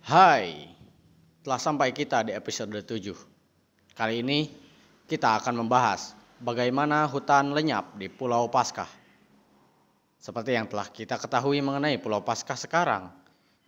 Hai, telah sampai kita di episode 7. Kali ini kita akan membahas bagaimana hutan lenyap di Pulau Paskah. Seperti yang telah kita ketahui mengenai Pulau Paskah sekarang,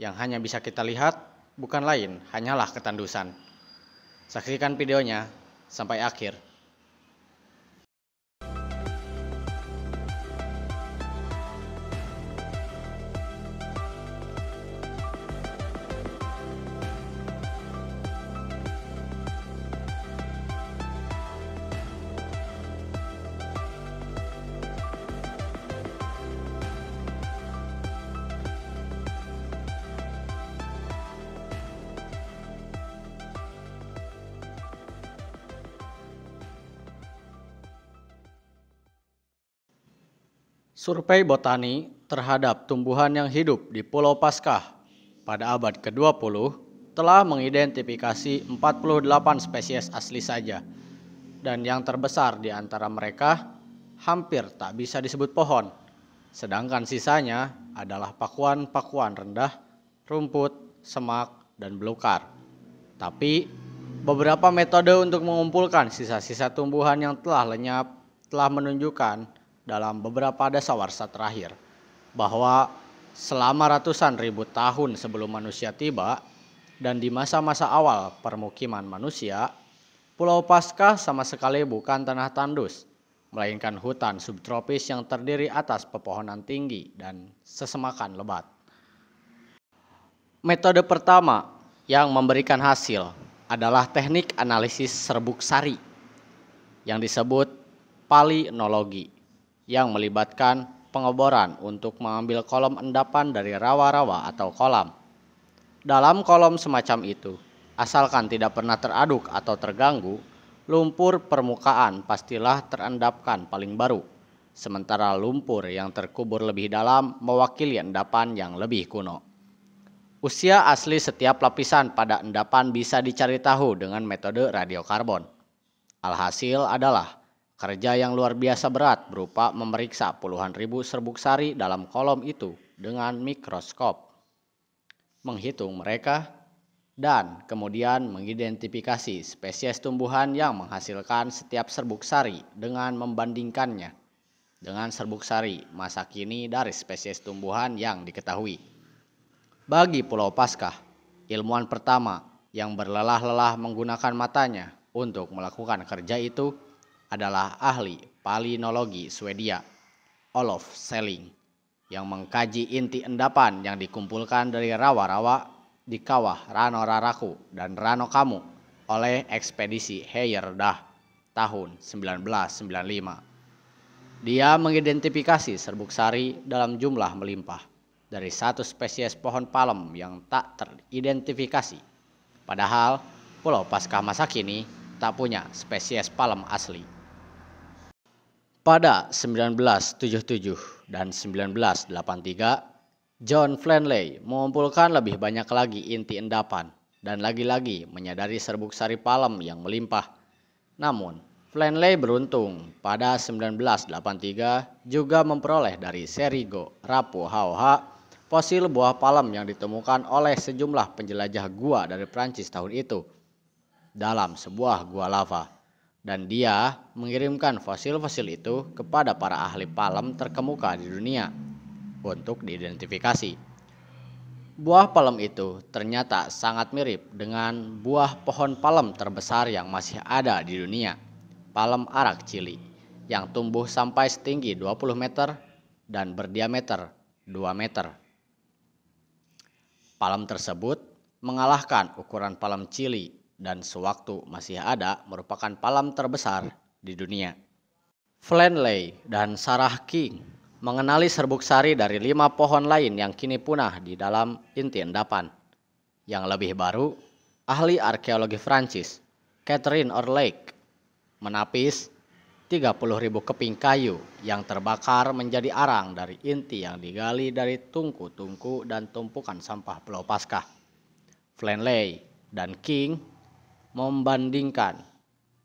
yang hanya bisa kita lihat bukan lain hanyalah ketandusan. Saksikan videonya sampai akhir. Survei botani terhadap tumbuhan yang hidup di Pulau Paskah pada abad ke-20 telah mengidentifikasi 48 spesies asli saja dan yang terbesar di antara mereka hampir tak bisa disebut pohon. Sedangkan sisanya adalah pakuan-pakuan rendah, rumput, semak, dan belukar. Tapi beberapa metode untuk mengumpulkan sisa-sisa tumbuhan yang telah lenyap telah menunjukkan dalam beberapa dasawarsa terakhir bahwa selama ratusan ribu tahun sebelum manusia tiba dan di masa-masa awal permukiman manusia, Pulau Paskah sama sekali bukan tanah tandus, melainkan hutan subtropis yang terdiri atas pepohonan tinggi dan sesemakan lebat. Metode pertama yang memberikan hasil adalah teknik analisis serbuk sari yang disebut palinologi yang melibatkan pengeboran untuk mengambil kolom endapan dari rawa-rawa atau kolam. Dalam kolom semacam itu, asalkan tidak pernah teraduk atau terganggu, lumpur permukaan pastilah terendapkan paling baru, sementara lumpur yang terkubur lebih dalam mewakili endapan yang lebih kuno. Usia asli setiap lapisan pada endapan bisa dicari tahu dengan metode radiokarbon. Alhasil adalah Kerja yang luar biasa berat berupa memeriksa puluhan ribu serbuk sari dalam kolom itu dengan mikroskop, menghitung mereka, dan kemudian mengidentifikasi spesies tumbuhan yang menghasilkan setiap serbuk sari dengan membandingkannya dengan serbuk sari masa kini dari spesies tumbuhan yang diketahui. Bagi Pulau Paskah, ilmuwan pertama yang berlelah-lelah menggunakan matanya untuk melakukan kerja itu adalah ahli palinologi Swedia, Olof Selling, yang mengkaji inti endapan yang dikumpulkan dari rawa-rawa di kawah Rano Raraku dan Rano Kamu oleh ekspedisi Heyerdah tahun 1995. Dia mengidentifikasi serbuk sari dalam jumlah melimpah dari satu spesies pohon palem yang tak teridentifikasi. Padahal Pulau Paskah masa kini tak punya spesies palem asli. Pada 1977 dan 1983, John Flanley mengumpulkan lebih banyak lagi inti endapan dan lagi-lagi menyadari serbuk sari palem yang melimpah. Namun, Flanley beruntung pada 1983 juga memperoleh dari Serigo Rapu Rapuhauha fosil buah palem yang ditemukan oleh sejumlah penjelajah gua dari Prancis tahun itu dalam sebuah gua lava dan dia mengirimkan fosil-fosil itu kepada para ahli palem terkemuka di dunia untuk diidentifikasi. Buah palem itu ternyata sangat mirip dengan buah pohon palem terbesar yang masih ada di dunia, palem arak cili, yang tumbuh sampai setinggi 20 meter dan berdiameter 2 meter. Palem tersebut mengalahkan ukuran palem cili dan sewaktu masih ada merupakan palem terbesar di dunia. Flanley dan Sarah King mengenali serbuk sari dari lima pohon lain yang kini punah di dalam inti endapan. Yang lebih baru, ahli arkeologi Prancis, Catherine Orlake, menapis 30.000 keping kayu yang terbakar menjadi arang dari inti yang digali dari tungku-tungku dan tumpukan sampah Pulau Paskah. Flanley dan King membandingkan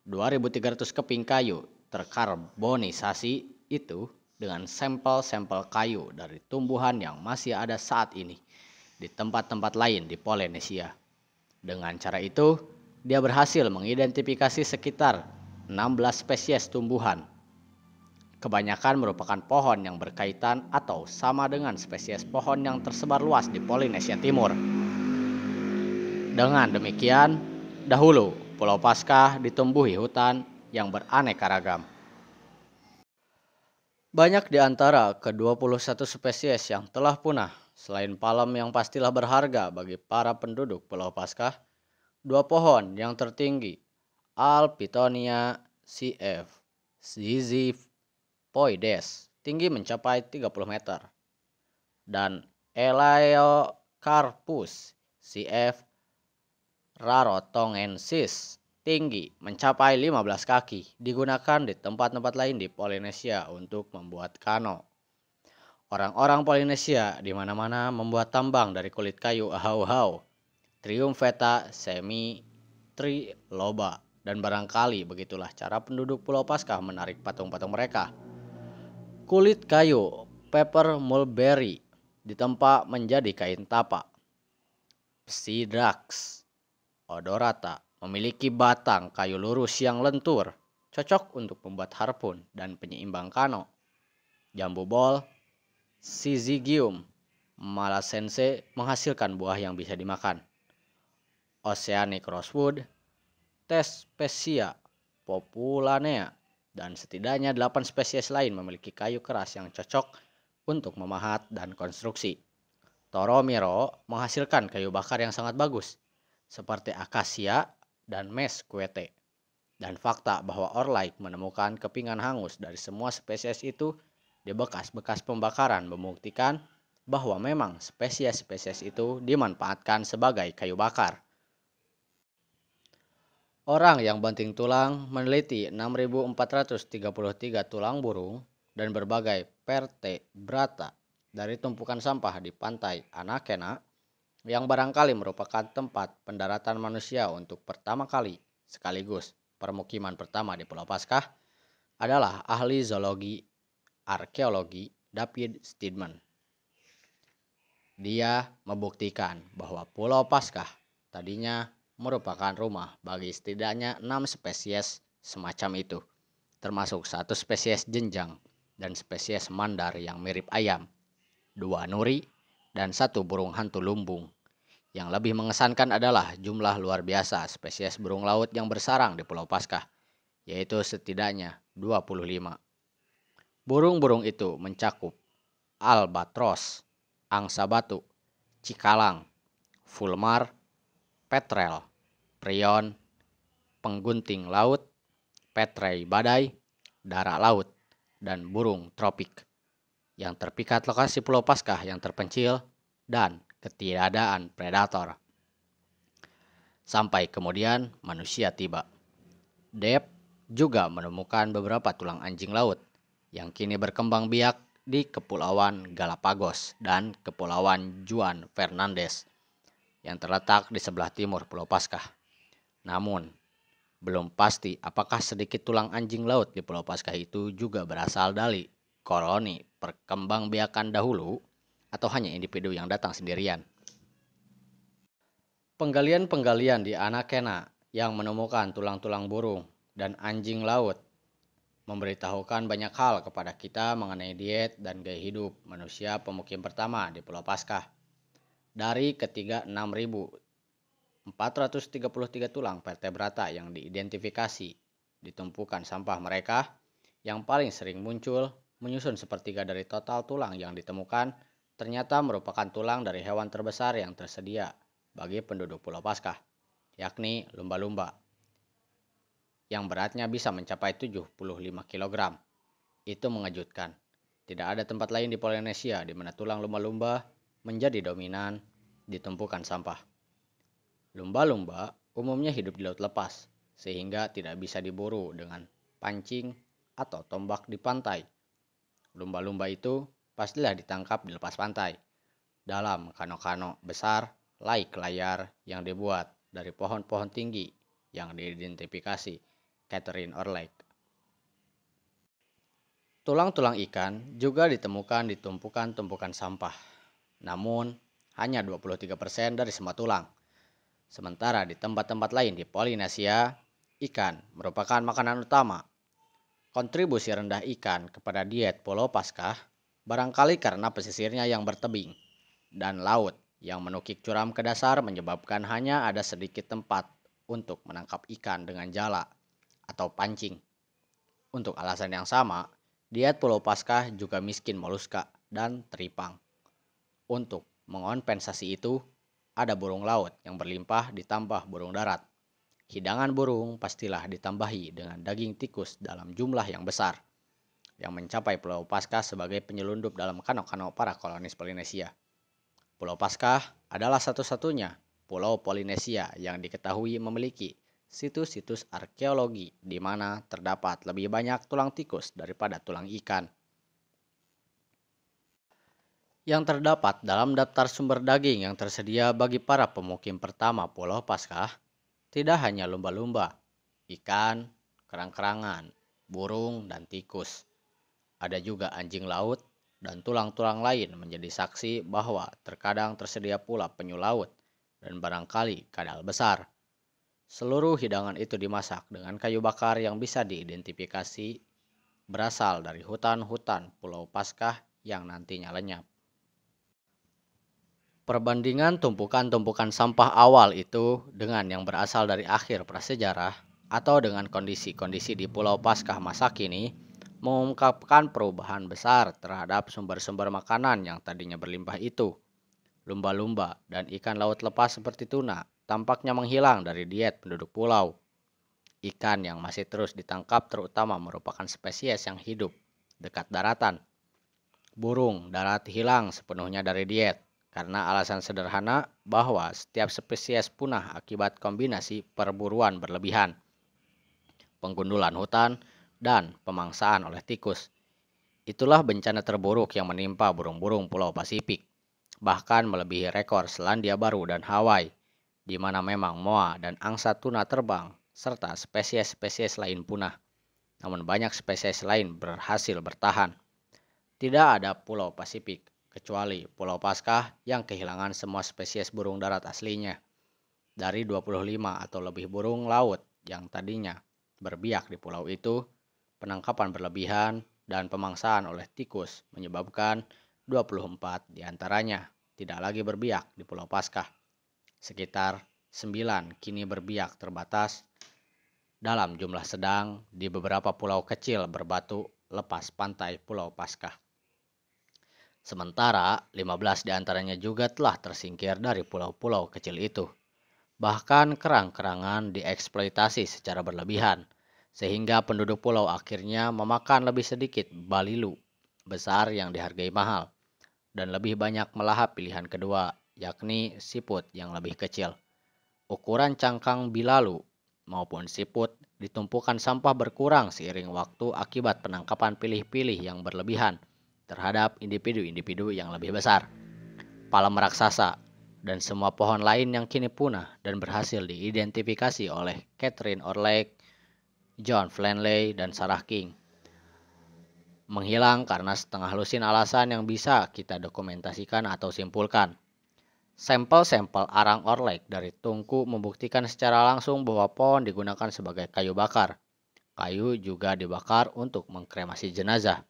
2.300 keping kayu terkarbonisasi itu dengan sampel-sampel kayu dari tumbuhan yang masih ada saat ini di tempat-tempat lain di Polinesia. Dengan cara itu, dia berhasil mengidentifikasi sekitar 16 spesies tumbuhan. Kebanyakan merupakan pohon yang berkaitan atau sama dengan spesies pohon yang tersebar luas di Polinesia Timur. Dengan demikian, dahulu, Pulau Paskah ditumbuhi hutan yang beraneka ragam. Banyak di antara ke-21 spesies yang telah punah. Selain palem yang pastilah berharga bagi para penduduk Pulau Paskah, dua pohon yang tertinggi, Alpitonia cf, Zizif poides, tinggi mencapai 30 meter, dan Eleocarpus cf Rarotongensis tinggi mencapai 15 kaki digunakan di tempat-tempat lain di Polinesia untuk membuat kano. Orang-orang Polinesia di mana-mana membuat tambang dari kulit kayu hau hau triumfeta, semi, tri, loba, dan barangkali begitulah cara penduduk Pulau Paskah menarik patung-patung mereka. Kulit kayu, paper mulberry, ditempa menjadi kain tapa. Psidrax Odorata memiliki batang kayu lurus yang lentur, cocok untuk membuat harpun dan penyeimbang kano. Jambu bol, Sizigium malasense menghasilkan buah yang bisa dimakan. Oceanic rosewood, Tespecia populanea, dan setidaknya 8 spesies lain memiliki kayu keras yang cocok untuk memahat dan konstruksi. Toromiro menghasilkan kayu bakar yang sangat bagus seperti akasia dan mesquite. Dan fakta bahwa Orlaik menemukan kepingan hangus dari semua spesies itu di bekas-bekas pembakaran membuktikan bahwa memang spesies-spesies itu dimanfaatkan sebagai kayu bakar. Orang yang banting tulang meneliti 6.433 tulang burung dan berbagai vertebrata dari tumpukan sampah di pantai Anakena yang barangkali merupakan tempat pendaratan manusia untuk pertama kali sekaligus permukiman pertama di Pulau Paskah adalah ahli zoologi arkeologi David Steedman. Dia membuktikan bahwa Pulau Paskah tadinya merupakan rumah bagi setidaknya enam spesies semacam itu, termasuk satu spesies jenjang dan spesies mandar yang mirip ayam, dua nuri, dan satu burung hantu lumbung. Yang lebih mengesankan adalah jumlah luar biasa spesies burung laut yang bersarang di Pulau Paskah, yaitu setidaknya 25. Burung-burung itu mencakup albatros, angsa batu, cikalang, fulmar, petrel, prion, penggunting laut, petrei badai, darah laut, dan burung tropik yang terpikat lokasi Pulau Paskah yang terpencil dan ketiadaan predator. Sampai kemudian manusia tiba. Depp juga menemukan beberapa tulang anjing laut yang kini berkembang biak di Kepulauan Galapagos dan Kepulauan Juan Fernandez yang terletak di sebelah timur Pulau Paskah. Namun, belum pasti apakah sedikit tulang anjing laut di Pulau Paskah itu juga berasal dari koloni biakan dahulu atau hanya individu yang datang sendirian. Penggalian-penggalian di Anakena yang menemukan tulang-tulang burung dan anjing laut memberitahukan banyak hal kepada kita mengenai diet dan gaya hidup manusia pemukim pertama di Pulau Paskah. Dari ketiga 6.433 tulang vertebrata yang diidentifikasi ditumpukan sampah mereka, yang paling sering muncul menyusun sepertiga dari total tulang yang ditemukan ternyata merupakan tulang dari hewan terbesar yang tersedia bagi penduduk Pulau Paskah, yakni lumba-lumba, yang beratnya bisa mencapai 75 kg. Itu mengejutkan. Tidak ada tempat lain di Polinesia di mana tulang lumba-lumba menjadi dominan di tumpukan sampah. Lumba-lumba umumnya hidup di laut lepas, sehingga tidak bisa diburu dengan pancing atau tombak di pantai. Lumba-lumba itu pastilah ditangkap di lepas pantai, dalam kano-kano besar laik layar yang dibuat dari pohon-pohon tinggi yang diidentifikasi Catherine Orlake. Tulang-tulang ikan juga ditemukan di tumpukan-tumpukan sampah, namun hanya 23% dari semua tulang. Sementara di tempat-tempat lain di Polinesia, ikan merupakan makanan utama. Kontribusi rendah ikan kepada diet Pulau Paskah barangkali karena pesisirnya yang bertebing, dan laut yang menukik curam ke dasar menyebabkan hanya ada sedikit tempat untuk menangkap ikan dengan jala atau pancing. Untuk alasan yang sama, diet Pulau Paskah juga miskin moluska dan teripang. Untuk mengompensasi itu, ada burung laut yang berlimpah ditambah burung darat. Hidangan burung pastilah ditambahi dengan daging tikus dalam jumlah yang besar yang mencapai Pulau Paskah sebagai penyelundup dalam kano-kano para kolonis Polinesia. Pulau Paskah adalah satu-satunya pulau Polinesia yang diketahui memiliki situs-situs arkeologi di mana terdapat lebih banyak tulang tikus daripada tulang ikan. Yang terdapat dalam daftar sumber daging yang tersedia bagi para pemukim pertama Pulau Paskah tidak hanya lumba-lumba, ikan, kerang-kerangan, burung, dan tikus. Ada juga anjing laut dan tulang-tulang lain menjadi saksi bahwa terkadang tersedia pula penyu laut dan barangkali kadal besar. Seluruh hidangan itu dimasak dengan kayu bakar yang bisa diidentifikasi berasal dari hutan-hutan Pulau Paskah yang nantinya lenyap. Perbandingan tumpukan-tumpukan sampah awal itu dengan yang berasal dari akhir prasejarah atau dengan kondisi-kondisi di Pulau Paskah masa kini mengungkapkan perubahan besar terhadap sumber-sumber makanan yang tadinya berlimpah itu. Lumba-lumba dan ikan laut lepas seperti tuna tampaknya menghilang dari diet penduduk pulau. Ikan yang masih terus ditangkap terutama merupakan spesies yang hidup dekat daratan. Burung darat hilang sepenuhnya dari diet karena alasan sederhana bahwa setiap spesies punah akibat kombinasi perburuan berlebihan. Penggundulan hutan, dan pemangsaan oleh tikus. Itulah bencana terburuk yang menimpa burung-burung Pulau Pasifik, bahkan melebihi rekor Selandia Baru dan Hawaii, di mana memang moa dan angsa tuna terbang, serta spesies-spesies lain punah. Namun banyak spesies lain berhasil bertahan. Tidak ada Pulau Pasifik, kecuali Pulau Paskah yang kehilangan semua spesies burung darat aslinya. Dari 25 atau lebih burung laut yang tadinya berbiak di pulau itu, penangkapan berlebihan, dan pemangsaan oleh tikus menyebabkan 24 diantaranya tidak lagi berbiak di Pulau Paskah. Sekitar 9 kini berbiak terbatas dalam jumlah sedang di beberapa pulau kecil berbatu lepas pantai Pulau Paskah. Sementara 15 diantaranya juga telah tersingkir dari pulau-pulau kecil itu. Bahkan kerang-kerangan dieksploitasi secara berlebihan – sehingga penduduk pulau akhirnya memakan lebih sedikit balilu besar yang dihargai mahal dan lebih banyak melahap pilihan kedua yakni siput yang lebih kecil. Ukuran cangkang bilalu maupun siput ditumpukan sampah berkurang seiring waktu akibat penangkapan pilih-pilih yang berlebihan terhadap individu-individu yang lebih besar. Palem raksasa dan semua pohon lain yang kini punah dan berhasil diidentifikasi oleh Catherine Orlake John Flanley, dan Sarah King. Menghilang karena setengah lusin alasan yang bisa kita dokumentasikan atau simpulkan. Sampel-sampel arang orlek dari tungku membuktikan secara langsung bahwa pohon digunakan sebagai kayu bakar. Kayu juga dibakar untuk mengkremasi jenazah.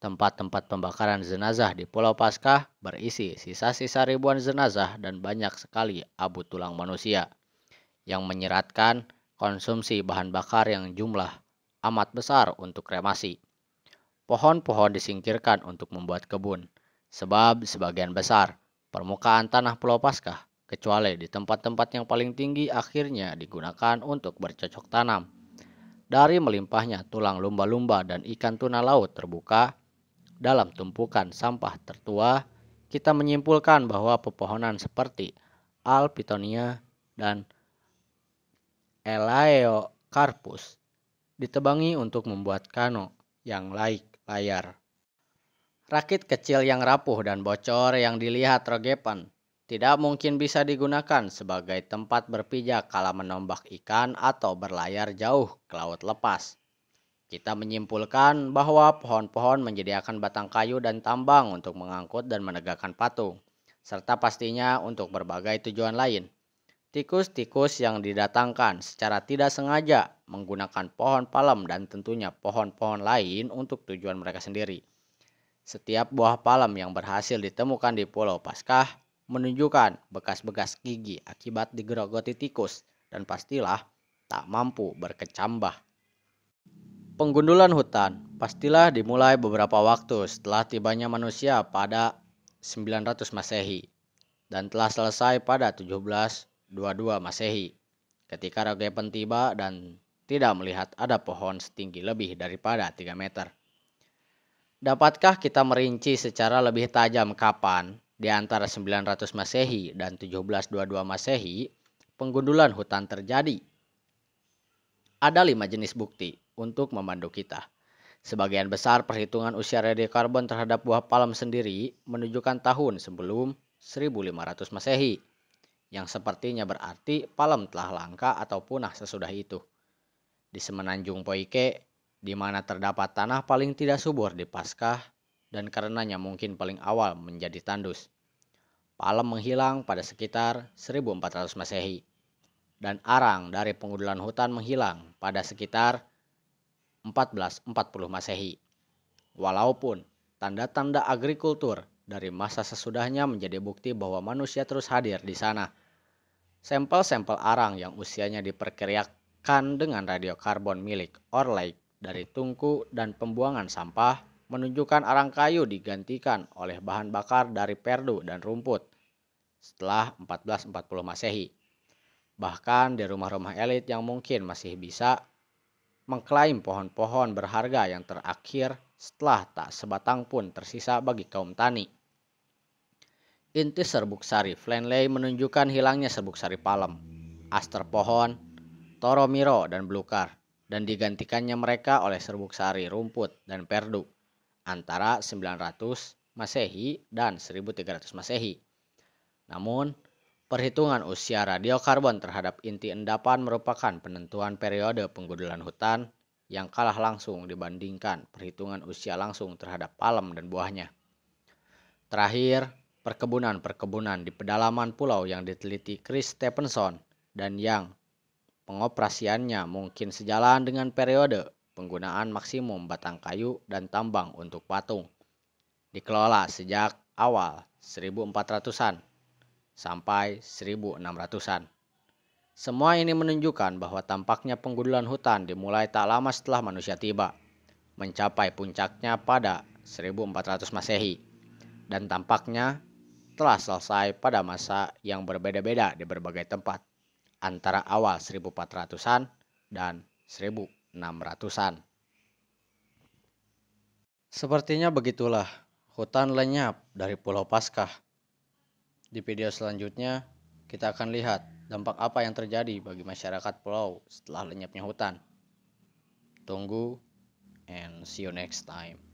Tempat-tempat pembakaran jenazah di Pulau Paskah berisi sisa-sisa ribuan jenazah dan banyak sekali abu tulang manusia yang menyeratkan konsumsi bahan bakar yang jumlah amat besar untuk kremasi. Pohon-pohon disingkirkan untuk membuat kebun, sebab sebagian besar permukaan tanah Pulau Paskah, kecuali di tempat-tempat yang paling tinggi akhirnya digunakan untuk bercocok tanam. Dari melimpahnya tulang lumba-lumba dan ikan tuna laut terbuka, dalam tumpukan sampah tertua, kita menyimpulkan bahwa pepohonan seperti Alpitonia dan Elaeocarpus ditebangi untuk membuat kano yang laik layar. Rakit kecil yang rapuh dan bocor yang dilihat Rogepan tidak mungkin bisa digunakan sebagai tempat berpijak kala menombak ikan atau berlayar jauh ke laut lepas. Kita menyimpulkan bahwa pohon-pohon menyediakan batang kayu dan tambang untuk mengangkut dan menegakkan patung, serta pastinya untuk berbagai tujuan lain. Tikus-tikus yang didatangkan secara tidak sengaja menggunakan pohon palem dan tentunya pohon-pohon lain untuk tujuan mereka sendiri. Setiap buah palem yang berhasil ditemukan di Pulau Paskah menunjukkan bekas-bekas gigi akibat digerogoti tikus dan pastilah tak mampu berkecambah. Penggundulan hutan pastilah dimulai beberapa waktu setelah tibanya manusia pada 900 Masehi dan telah selesai pada 17 22 Masehi. Ketika Rogepen tiba dan tidak melihat ada pohon setinggi lebih daripada 3 meter. Dapatkah kita merinci secara lebih tajam kapan di antara 900 Masehi dan 1722 Masehi penggundulan hutan terjadi? Ada lima jenis bukti untuk memandu kita. Sebagian besar perhitungan usia radiokarbon terhadap buah palem sendiri menunjukkan tahun sebelum 1500 Masehi yang sepertinya berarti palem telah langka atau punah sesudah itu. Di semenanjung Poike, di mana terdapat tanah paling tidak subur di Paskah dan karenanya mungkin paling awal menjadi tandus. Palem menghilang pada sekitar 1400 Masehi dan arang dari pengudulan hutan menghilang pada sekitar 1440 Masehi. Walaupun tanda-tanda agrikultur dari masa sesudahnya menjadi bukti bahwa manusia terus hadir di sana – Sampel-sampel arang yang usianya diperkirakan dengan radiokarbon milik Orlik dari tungku dan pembuangan sampah menunjukkan arang kayu digantikan oleh bahan bakar dari perdu dan rumput setelah 1440 Masehi. Bahkan di rumah-rumah elit yang mungkin masih bisa mengklaim pohon-pohon berharga yang terakhir setelah tak sebatang pun tersisa bagi kaum tani inti serbuk sari Flanley menunjukkan hilangnya serbuk sari palem, aster pohon, toro miro, dan belukar, dan digantikannya mereka oleh serbuk sari rumput dan perdu antara 900 Masehi dan 1300 Masehi. Namun, perhitungan usia radiokarbon terhadap inti endapan merupakan penentuan periode penggudulan hutan yang kalah langsung dibandingkan perhitungan usia langsung terhadap palem dan buahnya. Terakhir, perkebunan-perkebunan di pedalaman pulau yang diteliti Chris Stephenson dan yang pengoperasiannya mungkin sejalan dengan periode penggunaan maksimum batang kayu dan tambang untuk patung. Dikelola sejak awal 1400-an sampai 1600-an. Semua ini menunjukkan bahwa tampaknya penggundulan hutan dimulai tak lama setelah manusia tiba, mencapai puncaknya pada 1400 Masehi. Dan tampaknya telah selesai pada masa yang berbeda-beda di berbagai tempat antara awal 1400-an dan 1600-an. Sepertinya begitulah hutan lenyap dari Pulau Paskah. Di video selanjutnya, kita akan lihat dampak apa yang terjadi bagi masyarakat pulau setelah lenyapnya hutan. Tunggu and see you next time.